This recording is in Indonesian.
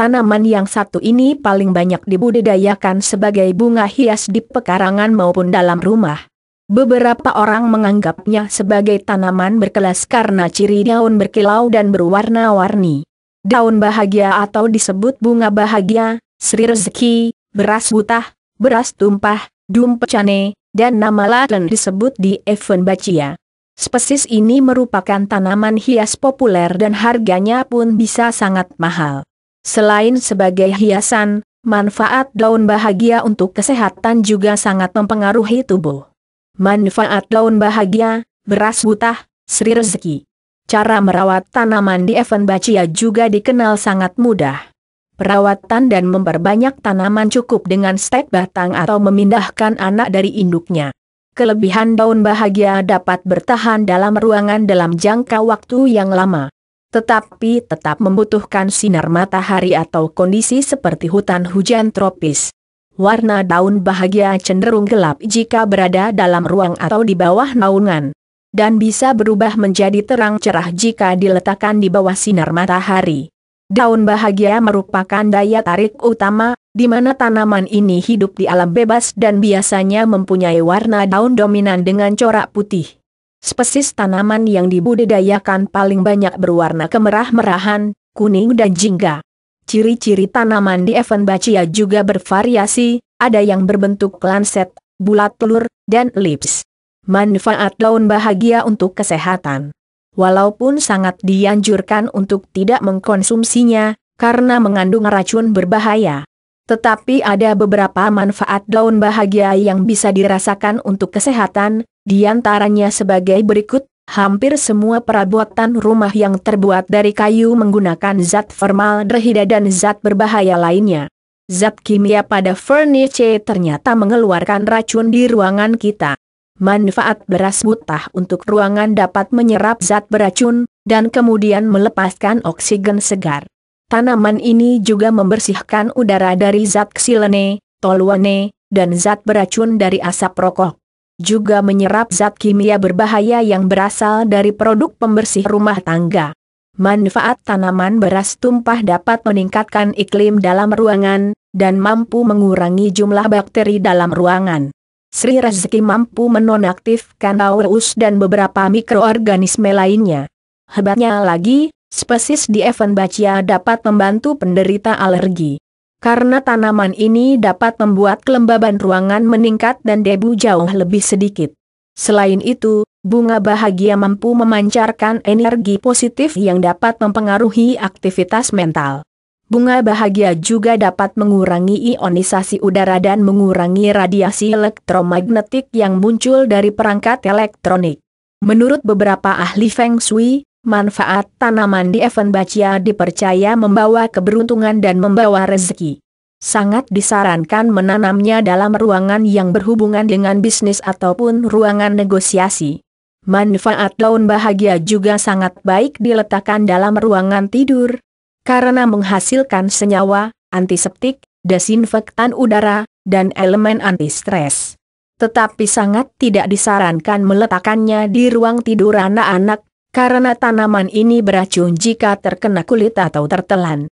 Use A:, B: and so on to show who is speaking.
A: Tanaman yang satu ini paling banyak dibudidayakan sebagai bunga hias di pekarangan maupun dalam rumah. Beberapa orang menganggapnya sebagai tanaman berkelas karena ciri daun berkilau dan berwarna-warni. Daun bahagia atau disebut bunga bahagia, Sri Rezeki, beras butah, beras tumpah, dum pecane, dan nama Latin disebut di Evan Bacia. Spesies ini merupakan tanaman hias populer dan harganya pun bisa sangat mahal. Selain sebagai hiasan, manfaat daun bahagia untuk kesehatan juga sangat mempengaruhi tubuh. Manfaat daun bahagia, beras butah, Sri Rezeki. Cara merawat tanaman di Evan Bacia juga dikenal sangat mudah. Perawatan dan memperbanyak tanaman cukup dengan stek batang atau memindahkan anak dari induknya. Kelebihan daun bahagia dapat bertahan dalam ruangan dalam jangka waktu yang lama tetapi tetap membutuhkan sinar matahari atau kondisi seperti hutan hujan tropis. Warna daun bahagia cenderung gelap jika berada dalam ruang atau di bawah naungan, dan bisa berubah menjadi terang cerah jika diletakkan di bawah sinar matahari. Daun bahagia merupakan daya tarik utama, di mana tanaman ini hidup di alam bebas dan biasanya mempunyai warna daun dominan dengan corak putih. Spesies tanaman yang dibudidayakan paling banyak berwarna kemerah-merahan, kuning dan jingga. Ciri-ciri tanaman di Evan Bacia juga bervariasi, ada yang berbentuk lanset, bulat telur, dan lips. Manfaat daun bahagia untuk kesehatan. Walaupun sangat dianjurkan untuk tidak mengkonsumsinya, karena mengandung racun berbahaya. Tetapi ada beberapa manfaat daun bahagia yang bisa dirasakan untuk kesehatan, di antaranya sebagai berikut, hampir semua perabotan rumah yang terbuat dari kayu menggunakan zat formal formaldehida dan zat berbahaya lainnya. Zat kimia pada furniture ternyata mengeluarkan racun di ruangan kita. Manfaat beras butah untuk ruangan dapat menyerap zat beracun, dan kemudian melepaskan oksigen segar. Tanaman ini juga membersihkan udara dari zat ksilene, toluene, dan zat beracun dari asap rokok juga menyerap zat kimia berbahaya yang berasal dari produk pembersih rumah tangga. Manfaat tanaman beras tumpah dapat meningkatkan iklim dalam ruangan, dan mampu mengurangi jumlah bakteri dalam ruangan. Sri Rezeki mampu menonaktifkan aureus dan beberapa mikroorganisme lainnya. Hebatnya lagi, spesies di Evan Bacia dapat membantu penderita alergi. Karena tanaman ini dapat membuat kelembaban ruangan meningkat dan debu jauh lebih sedikit. Selain itu, bunga bahagia mampu memancarkan energi positif yang dapat mempengaruhi aktivitas mental. Bunga bahagia juga dapat mengurangi ionisasi udara dan mengurangi radiasi elektromagnetik yang muncul dari perangkat elektronik. Menurut beberapa ahli Feng Shui, Manfaat tanaman di Bacia dipercaya membawa keberuntungan dan membawa rezeki. Sangat disarankan menanamnya dalam ruangan yang berhubungan dengan bisnis ataupun ruangan negosiasi. Manfaat daun bahagia juga sangat baik diletakkan dalam ruangan tidur. Karena menghasilkan senyawa, antiseptik, desinfektan udara, dan elemen anti-stres. Tetapi sangat tidak disarankan meletakkannya di ruang tidur anak-anak karena tanaman ini beracun jika terkena kulit atau tertelan.